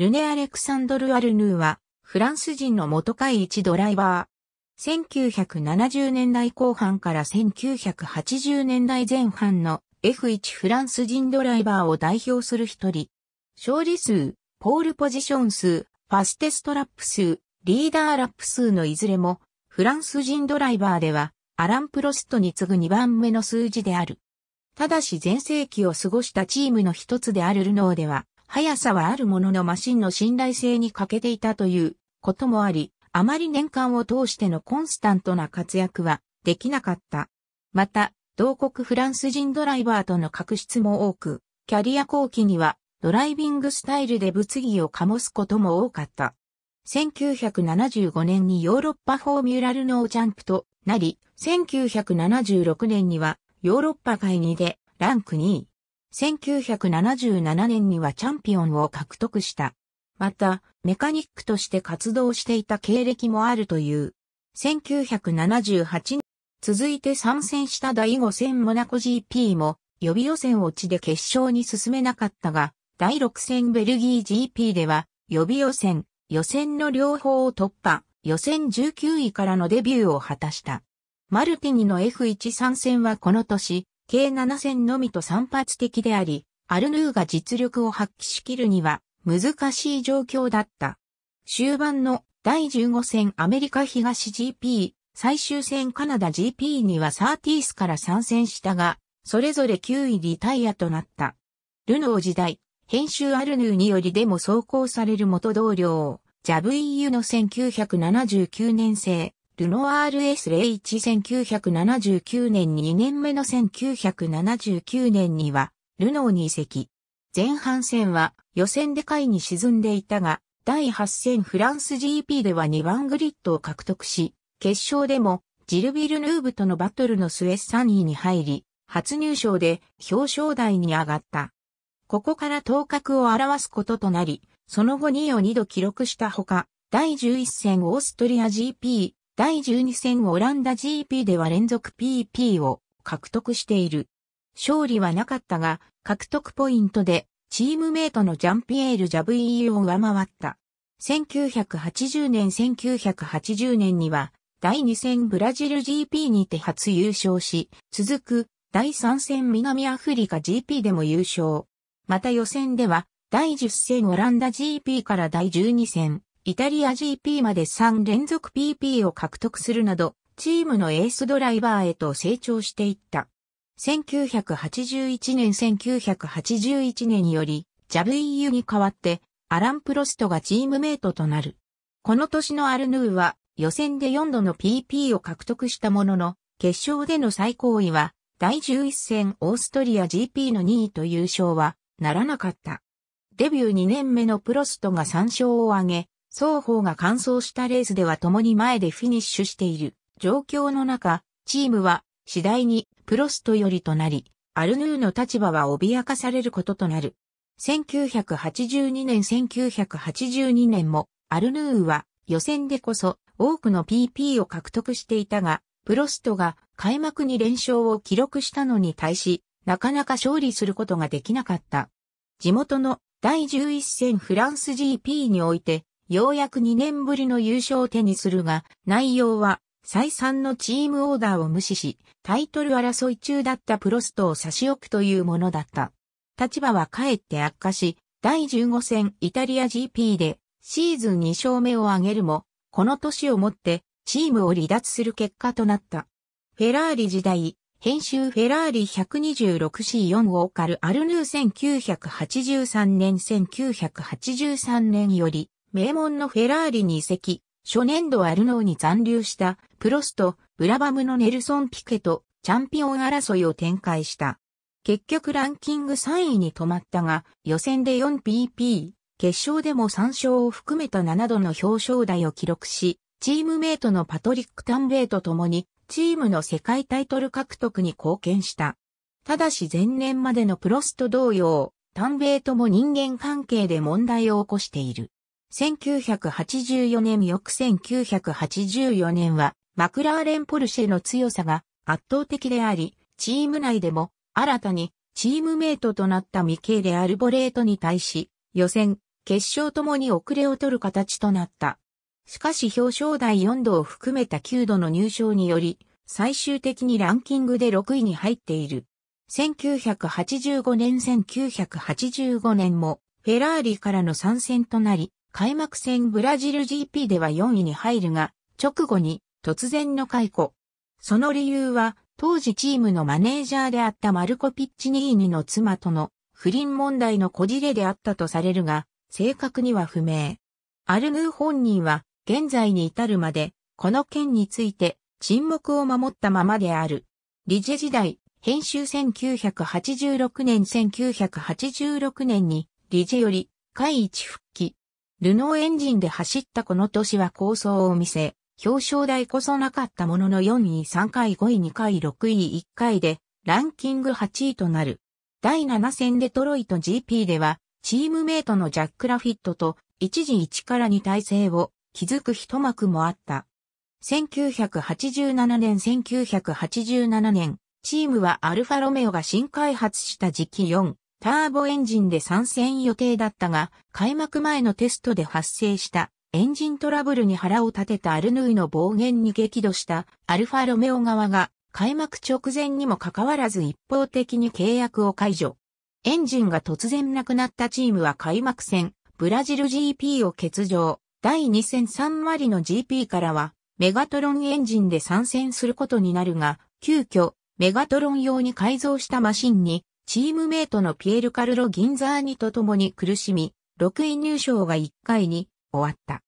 ルネ・アレクサンドル・アルヌーは、フランス人の元会一ドライバー。1970年代後半から1980年代前半の F1 フランス人ドライバーを代表する一人。勝利数、ポールポジション数、ファステストラップ数、リーダーラップ数のいずれも、フランス人ドライバーでは、アラン・プロストに次ぐ2番目の数字である。ただし前世紀を過ごしたチームの一つであるルノーでは、速さはあるもののマシンの信頼性に欠けていたということもあり、あまり年間を通してのコンスタントな活躍はできなかった。また、同国フランス人ドライバーとの確執も多く、キャリア後期にはドライビングスタイルで物議を醸すことも多かった。1975年にヨーロッパフォーミュラルノージャンプとなり、1976年にはヨーロッパ会議でランク2位、1977年にはチャンピオンを獲得した。また、メカニックとして活動していた経歴もあるという。1978年、続いて参戦した第5戦モナコ GP も予備予選落ちで決勝に進めなかったが、第6戦ベルギー GP では予備予選、予選の両方を突破、予選19位からのデビューを果たした。マルティニの F1 参戦はこの年、計7戦のみと散発的であり、アルヌーが実力を発揮しきるには難しい状況だった。終盤の第15戦アメリカ東 GP、最終戦カナダ GP にはサーティースから参戦したが、それぞれ9位リタイアとなった。ルノー時代、編集アルヌーによりでも走行される元同僚、ジャブイーユの1979年生、ルノワール S011979 年2年目の1979年には、ルノーに移籍。前半戦は予選で下位に沈んでいたが、第8戦フランス GP では2番グリッドを獲得し、決勝でもジルビルヌーブとのバトルの末3位に入り、初入賞で表彰台に上がった。ここから頭角を表すこととなり、その後2位を2度記録したほか、第11戦オーストリア GP、第12戦オランダ GP では連続 PP を獲得している。勝利はなかったが、獲得ポイントで、チームメイトのジャンピエール・ジャブイーを上回った。1980年1980年には、第2戦ブラジル GP にて初優勝し、続く第3戦南アフリカ GP でも優勝。また予選では、第10戦オランダ GP から第12戦、イタリア GP まで3連続 PP を獲得するなど、チームのエースドライバーへと成長していった。1981年1981年により、ジャブイーユに代わって、アラン・プロストがチームメイトとなる。この年のアルヌーは、予選で4度の PP を獲得したものの、決勝での最高位は、第11戦オーストリア GP の2位と優勝は、ならなかった。デビュー2年目のプロストが3勝を挙げ、双方が完走したレースでは共に前でフィニッシュしている状況の中、チームは次第にプロストよりとなり、アルヌーの立場は脅かされることとなる。1982年1982年もアルヌーは予選でこそ多くの PP を獲得していたが、プロストが開幕に連勝を記録したのに対し、なかなか勝利することができなかった。地元の第11戦フランス GP において、ようやく2年ぶりの優勝を手にするが、内容は再三のチームオーダーを無視し、タイトル争い中だったプロストを差し置くというものだった。立場はかえって悪化し、第15戦イタリア GP でシーズン2勝目を挙げるも、この年をもってチームを離脱する結果となった。フェラーリ時代、編集フェラーリ 126C4 をオカルアルヌー1983年1983年より、名門のフェラーリに移籍、初年度アルノーに残留したプロスト、ブラバムのネルソン・ピケとチャンピオン争いを展開した。結局ランキング3位に止まったが、予選で 4PP、決勝でも3勝を含めた7度の表彰台を記録し、チームメイトのパトリック・タンベイと共に、チームの世界タイトル獲得に貢献した。ただし前年までのプロスト同様、タンベイとも人間関係で問題を起こしている。1984年翌1984年は、マクラーレンポルシェの強さが圧倒的であり、チーム内でも新たにチームメイトとなったミケーレ・アルボレートに対し、予選、決勝ともに遅れを取る形となった。しかし表彰台4度を含めた9度の入賞により、最終的にランキングで6位に入っている。1985年1985年も、フェラーリからの参戦となり、開幕戦ブラジル GP では4位に入るが、直後に突然の解雇。その理由は、当時チームのマネージャーであったマルコ・ピッチニーニの妻との不倫問題のこじれであったとされるが、正確には不明。アルヌー本人は、現在に至るまで、この件について沈黙を守ったままである。リジェ時代、編集1986年1986年に、リジェより、会一復帰、ルノーエンジンで走ったこの年は構想を見せ、表彰台こそなかったものの4位3回5位2回6位1回でランキング8位となる。第7戦デトロイト GP ではチームメイトのジャック・ラフィットと一時1から2体制を築く一幕もあった。1987年1987年、チームはアルファロメオが新開発した時期4、ターボエンジンで参戦予定だったが、開幕前のテストで発生したエンジントラブルに腹を立てたアルヌイの暴言に激怒したアルファロメオ側が開幕直前にもかかわらず一方的に契約を解除。エンジンが突然なくなったチームは開幕戦、ブラジル GP を欠場。第2戦サ割の GP からは、メガトロンエンジンで参戦することになるが、急遽、メガトロン用に改造したマシンにチームメイトのピエル・カルロ・ギンザーニと共に苦しみ、6位入賞が1回に終わった。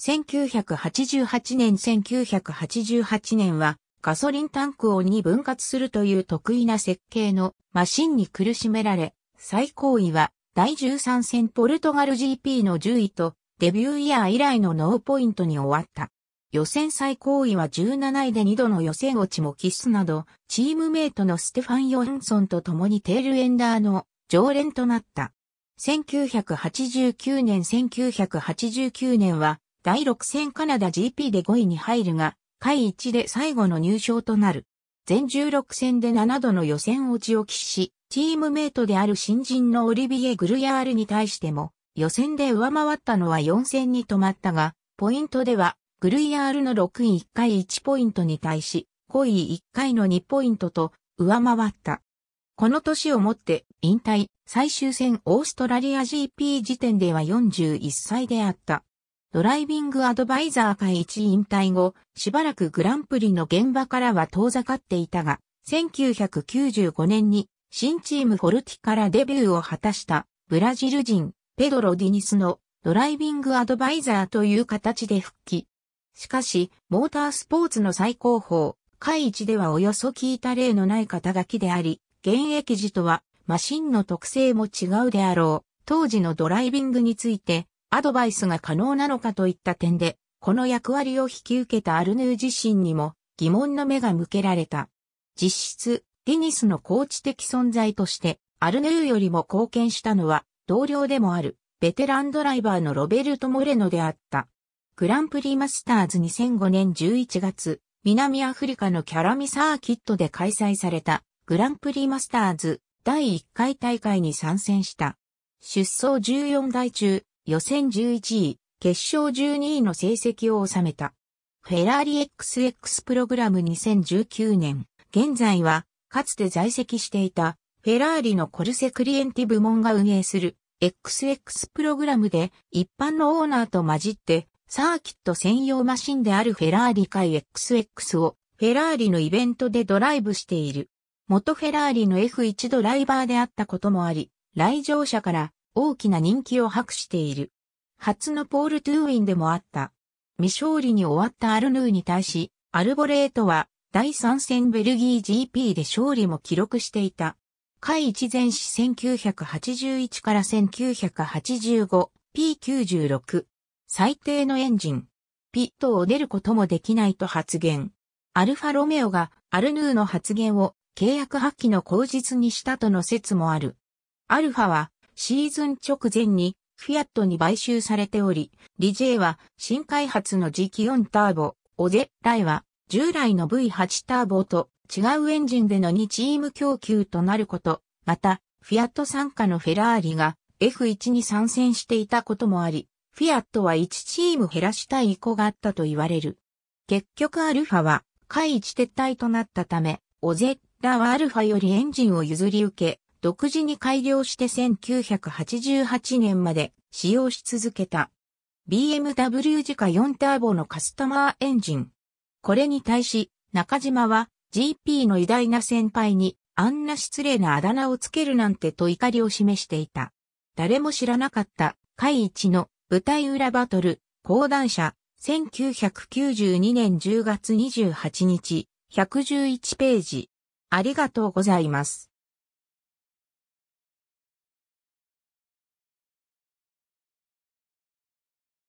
1988年1988年はガソリンタンクを2分割するという得意な設計のマシンに苦しめられ、最高位は第13戦ポルトガル GP の10位とデビューイヤー以来のノーポイントに終わった。予選最高位は17位で2度の予選落ちも喫すなど、チームメイトのステファン・ヨンソンと共にテールエンダーの常連となった。1989年1989年は第6戦カナダ GP で5位に入るが、下1で最後の入賞となる。全16戦で7度の予選落ちを喫し、チームメイトである新人のオリビエ・グルヤールに対しても、予選で上回ったのは4戦に止まったが、ポイントではグルイヤールの6位1回1ポイントに対し、5位1回の2ポイントと上回った。この年をもって引退、最終戦オーストラリア GP 時点では41歳であった。ドライビングアドバイザー会1引退後、しばらくグランプリの現場からは遠ざかっていたが、1995年に新チームフォルティからデビューを果たしたブラジル人ペドロ・ディニスのドライビングアドバイザーという形で復帰。しかし、モータースポーツの最高峰、海一ではおよそ聞いた例のない肩書きであり、現役時とはマシンの特性も違うであろう。当時のドライビングについてアドバイスが可能なのかといった点で、この役割を引き受けたアルヌー自身にも疑問の目が向けられた。実質、ディニスのコーチ的存在として、アルヌーよりも貢献したのは同僚でもあるベテランドライバーのロベルト・モレノであった。グランプリマスターズ2005年11月、南アフリカのキャラミサーキットで開催されたグランプリマスターズ第1回大会に参戦した。出走14台中、予選11位、決勝12位の成績を収めた。フェラーリ XX プログラム2019年、現在は、かつて在籍していた、フェラーリのコルセクリエンティ部門が運営する XX プログラムで一般のオーナーと混じってサーキット専用マシンであるフェラーリ海 XX をフェラーリのイベントでドライブしている。元フェラーリの F1 ドライバーであったこともあり、来場者から大きな人気を博している。初のポール・トゥーウィンでもあった。未勝利に終わったアルヌーに対し、アルボレートは第3戦ベルギー GP で勝利も記録していた。海一前史1981から 1985P96 最低のエンジン。ピットを出ることもできないと発言。アルファロメオがアルヌーの発言を契約破棄の口実にしたとの説もある。アルファはシーズン直前にフィアットに買収されており、リジェは新開発の次期4ターボ、オゼライは従来の V8 ターボと違うエンジンでの2チーム供給となること、また、フィアット傘下のフェラーリが F1 に参戦していたこともあり、フィアットは1チーム減らしたい意向があったと言われる。結局アルファは、下一撤退となったため、オゼッラはアルファよりエンジンを譲り受け、独自に改良して1988年まで使用し続けた。BMW 自家4ターボのカスタマーエンジン。これに対し、中島は GP の偉大な先輩にあんな失礼なあだ名をつけるなんてと怒りを示していた。誰も知らなかった、回一の舞台裏バトル、講談社、1992年10月28日、111ページ。ありがとうございます。